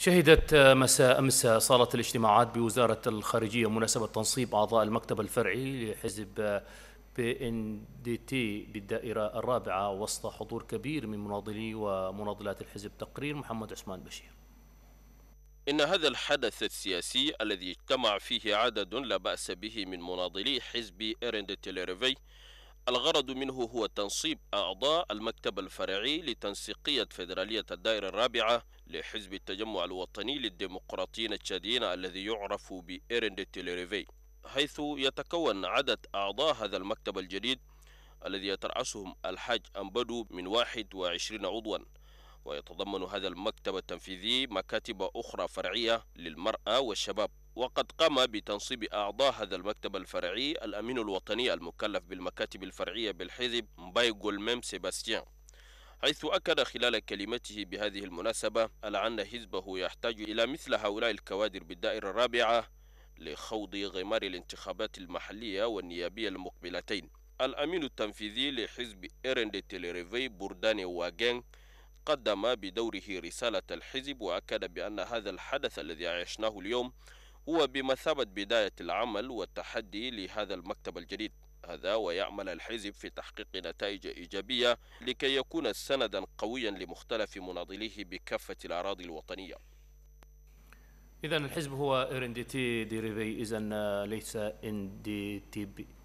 شهدت آه، مساء أمس صالة الاجتماعات بوزارة الخارجية مناسبة تنصيب أعضاء المكتب الفرعي لحزب بي إن دي تي بالدائرة الرابعة وسط حضور كبير من مناضلي ومناضلات الحزب تقرير محمد عثمان بشير إن هذا الحدث السياسي الذي اجتمع فيه عدد لا بأس به من مناضلي حزب إيرند تيليريفي الغرض منه هو تنصيب أعضاء المكتب الفرعي لتنسيقية فيدرالية الدائرة الرابعة لحزب التجمع الوطني للديمقراطيين التشاديين الذي يعرف بإيرند تيليريفي حيث يتكون عدد أعضاء هذا المكتب الجديد الذي يترأسهم الحاج أمبدو من 21 عضوا ويتضمن هذا المكتب التنفيذي مكاتب أخرى فرعية للمرأة والشباب وقد قام بتنصيب أعضاء هذا المكتب الفرعي الأمين الوطني المكلف بالمكاتب الفرعية بالحزب مبايغول ميم سيباستيان حيث أكد خلال كلمته بهذه المناسبة على أن حزبه يحتاج إلى مثل هؤلاء الكوادر بالدائرة الرابعة لخوض غمار الانتخابات المحلية والنيابية المقبلتين الأمين التنفيذي لحزب إيرند تيليريفي بورداني واغين قدم بدوره رسالة الحزب وأكد بأن هذا الحدث الذي عشناه اليوم هو بمثابة بداية العمل والتحدي لهذا المكتب الجديد هذا ويعمل الحزب في تحقيق نتائج إيجابية لكي يكون سندا قويا لمختلف مناضليه بكافة الأراضي الوطنية إذا الحزب هو ار ان تي ديريفي إذا آه، ليس ان تي بي